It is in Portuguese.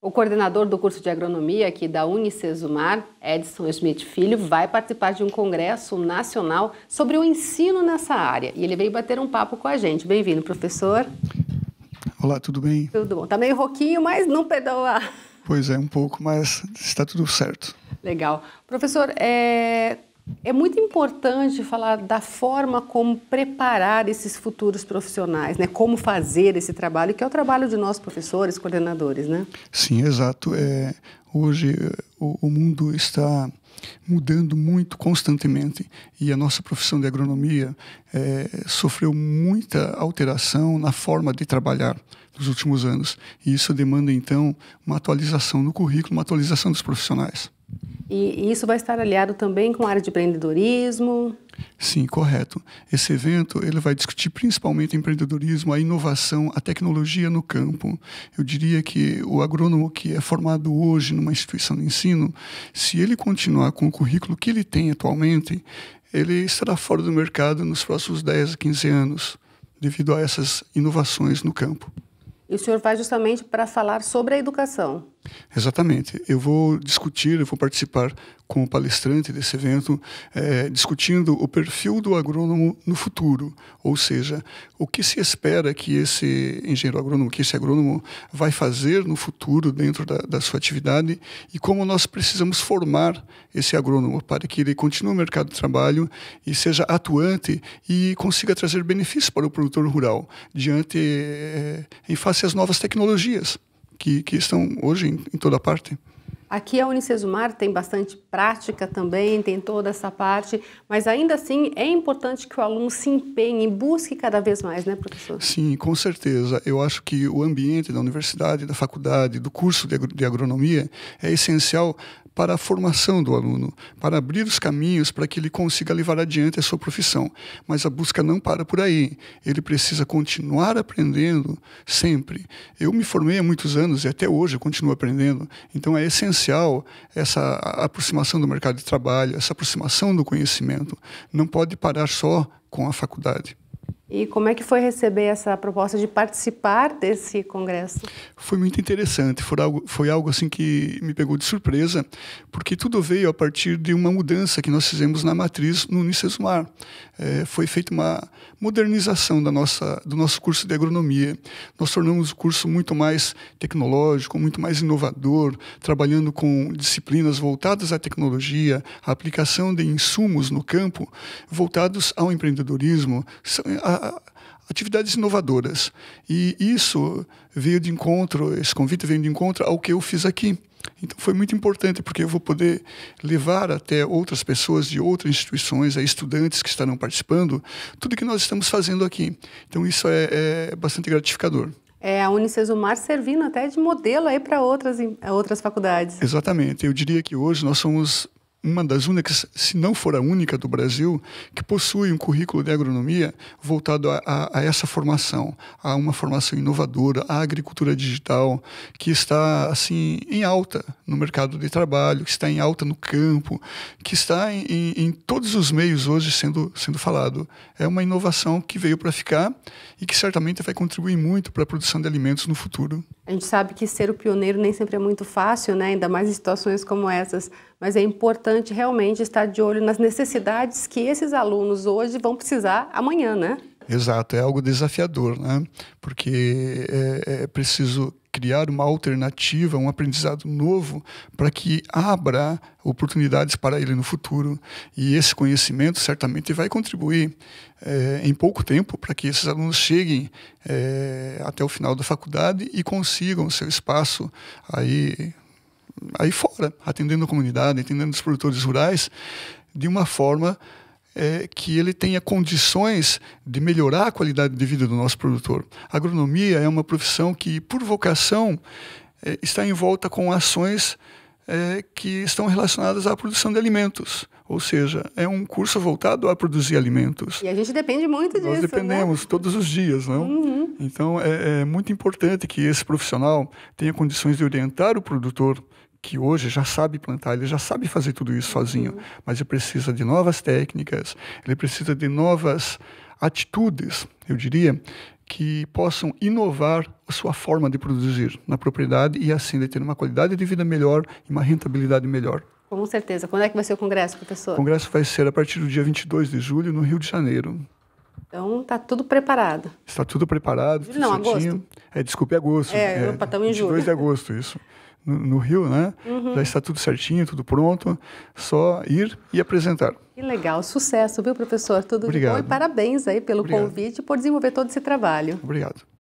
O coordenador do curso de agronomia aqui da Unicesumar, Edson Schmidt Filho, vai participar de um congresso nacional sobre o ensino nessa área. E ele veio bater um papo com a gente. Bem-vindo, professor. Olá, tudo bem? Tudo bom. Tá meio roquinho, mas não perdoa. Pois é, um pouco, mas está tudo certo. Legal. Professor, é, é muito importante falar da forma como preparar esses futuros profissionais, né? Como fazer esse trabalho, que é o trabalho de nós professores, coordenadores, né? Sim, exato. É, hoje o, o mundo está mudando muito constantemente e a nossa profissão de agronomia é, sofreu muita alteração na forma de trabalhar nos últimos anos e isso demanda então uma atualização no currículo, uma atualização dos profissionais. E isso vai estar aliado também com a área de empreendedorismo? Sim, correto. Esse evento ele vai discutir principalmente empreendedorismo, a inovação, a tecnologia no campo. Eu diria que o agrônomo que é formado hoje numa instituição de ensino, se ele continuar com o currículo que ele tem atualmente, ele estará fora do mercado nos próximos 10 a 15 anos, devido a essas inovações no campo. E o senhor vai justamente para falar sobre a educação. Exatamente. Eu vou discutir, eu vou participar com o palestrante desse evento, é, discutindo o perfil do agrônomo no futuro, ou seja, o que se espera que esse engenheiro agrônomo, que esse agrônomo vai fazer no futuro dentro da, da sua atividade e como nós precisamos formar esse agrônomo para que ele continue no mercado de trabalho e seja atuante e consiga trazer benefícios para o produtor rural diante, é, em face às novas tecnologias que, que estão hoje em, em toda parte. Aqui a Unicesumar tem bastante prática também, tem toda essa parte, mas ainda assim é importante que o aluno se empenhe, busque cada vez mais, né, professor? Sim, com certeza. Eu acho que o ambiente da universidade, da faculdade, do curso de agronomia é essencial para a formação do aluno, para abrir os caminhos para que ele consiga levar adiante a sua profissão. Mas a busca não para por aí. Ele precisa continuar aprendendo sempre. Eu me formei há muitos anos e até hoje eu continuo aprendendo. Então é essencial essa aproximação do mercado de trabalho, essa aproximação do conhecimento. Não pode parar só com a faculdade. E como é que foi receber essa proposta de participar desse congresso? Foi muito interessante, foi algo, foi algo assim que me pegou de surpresa, porque tudo veio a partir de uma mudança que nós fizemos na matriz no Unicesumar. É, foi feita uma modernização da nossa, do nosso curso de agronomia. Nós tornamos o curso muito mais tecnológico, muito mais inovador, trabalhando com disciplinas voltadas à tecnologia, à aplicação de insumos no campo, voltados ao empreendedorismo, a atividades inovadoras. E isso veio de encontro, esse convite veio de encontro ao que eu fiz aqui. Então foi muito importante, porque eu vou poder levar até outras pessoas de outras instituições, a estudantes que estarão participando, tudo que nós estamos fazendo aqui. Então isso é, é bastante gratificador. É, a Unicesumar servindo até de modelo aí para outras, outras faculdades. Exatamente. Eu diria que hoje nós somos uma das únicas, se não for a única do Brasil, que possui um currículo de agronomia voltado a, a, a essa formação, a uma formação inovadora, a agricultura digital, que está assim em alta no mercado de trabalho, que está em alta no campo, que está em, em, em todos os meios hoje sendo, sendo falado. É uma inovação que veio para ficar e que certamente vai contribuir muito para a produção de alimentos no futuro. A gente sabe que ser o pioneiro nem sempre é muito fácil, né? ainda mais em situações como essas mas é importante realmente estar de olho nas necessidades que esses alunos hoje vão precisar amanhã, né? Exato, é algo desafiador, né? Porque é, é preciso criar uma alternativa, um aprendizado novo, para que abra oportunidades para ele no futuro. E esse conhecimento certamente vai contribuir é, em pouco tempo para que esses alunos cheguem é, até o final da faculdade e consigam seu espaço aí aí fora, atendendo a comunidade, atendendo os produtores rurais, de uma forma é, que ele tenha condições de melhorar a qualidade de vida do nosso produtor. A agronomia é uma profissão que, por vocação, é, está em volta com ações é, que estão relacionadas à produção de alimentos. Ou seja, é um curso voltado a produzir alimentos. E a gente depende muito Nós disso. Nós né? dependemos né? todos os dias, não? Uhum. Então é, é, muito importante que esse profissional tenha condições de orientar o produtor que hoje já sabe plantar, ele já sabe fazer tudo isso sozinho, uhum. mas ele precisa de novas técnicas, ele precisa de novas atitudes, eu diria, que possam inovar a sua forma de produzir na propriedade e assim de ter uma qualidade de vida melhor e uma rentabilidade melhor. Com certeza. Quando é que vai ser o congresso, professor? O congresso vai ser a partir do dia 22 de julho no Rio de Janeiro. Então está tudo preparado. Está tudo preparado. Não, tudo agosto. É, desculpe, agosto. É, é estamos em julho. 22 de agosto, isso no, Rio, né? Uhum. Já está tudo certinho, tudo pronto. Só ir e apresentar. Que legal, sucesso, viu, professor? Tudo Obrigado. de bom e parabéns aí pelo Obrigado. convite por desenvolver todo esse trabalho. Obrigado.